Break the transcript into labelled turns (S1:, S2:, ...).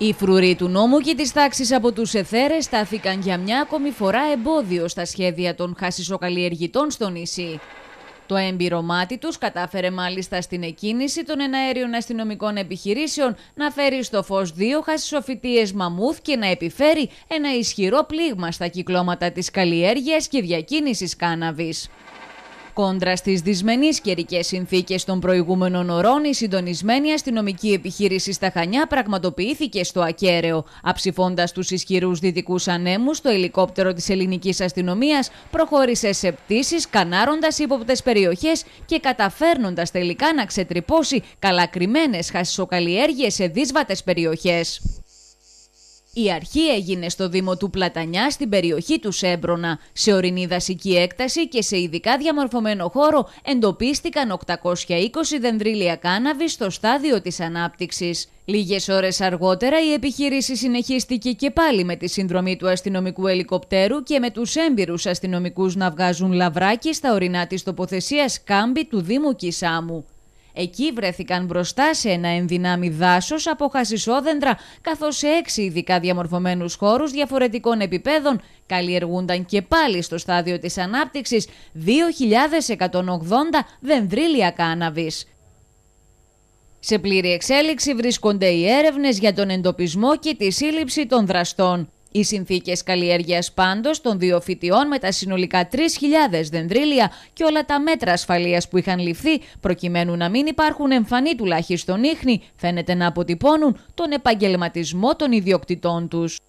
S1: Οι φρουροί του νόμου και της τάξης από τους εθέρες στάθηκαν για μια ακόμη φορά εμπόδιο στα σχέδια των χασισοκαλλιεργητών στο νησί. Το έμπειρο μάτι τους κατάφερε μάλιστα στην εκκίνηση των εναέριων αστυνομικών επιχειρήσεων να φέρει στο φως δύο χασισοφυτίες μαμούθ και να επιφέρει ένα ισχυρό πλήγμα στα κυκλώματα της καλλιέργειας και διακίνησης κάναβης. Κόντρα στις δυσμενείς καιρικές συνθήκες των προηγούμενων ωρών, η συντονισμένη αστυνομική επιχείρηση στα Χανιά πραγματοποιήθηκε στο ακέραιο, αψηφώντας τους ισχυρούς δυτικούς ανέμους, το ελικόπτερο της ελληνικής αστυνομίας προχώρησε σε πτήσεις, κανάροντας ύποπτες περιοχές και καταφέρνοντας τελικά να ξετρυπώσει καλακριμένε χασισοκαλλιέργειες σε δύσβατες περιοχές. Η αρχή έγινε στο Δήμο του Πλατανιά στην περιοχή του Σέμπρονα. Σε ορεινή δασική έκταση και σε ειδικά διαμορφωμένο χώρο εντοπίστηκαν 820 δενδρύλια κάναβης στο στάδιο της ανάπτυξης. Λίγες ώρες αργότερα η επιχείρηση συνεχίστηκε και πάλι με τη συνδρομή του αστυνομικού ελικοπτέρου και με τους έμπειρους αστυνομικούς να βγάζουν λαβράκι στα ορεινά της τοποθεσίας κάμπη του Δήμου Κισάμου. Εκεί βρέθηκαν μπροστά σε ένα ενδυνάμει δάσος από χασισόδεντρα, καθώς σε έξι ειδικά διαμορφωμένους χώρους διαφορετικών επιπέδων καλλιεργούνταν και πάλι στο στάδιο της ανάπτυξης 2.180 δενδρίλια κάναβη. Σε πλήρη εξέλιξη βρίσκονται οι έρευνες για τον εντοπισμό και τη σύλληψη των δραστών. Οι συνθήκες καλλιέργειας πάντως των δύο φοιτιών με τα συνολικά 3.000 δεντρίλια και όλα τα μέτρα ασφαλείας που είχαν ληφθεί, προκειμένου να μην υπάρχουν εμφανή τουλάχιστον ίχνη, φαίνεται να αποτυπώνουν τον επαγγελματισμό των ιδιοκτητών τους.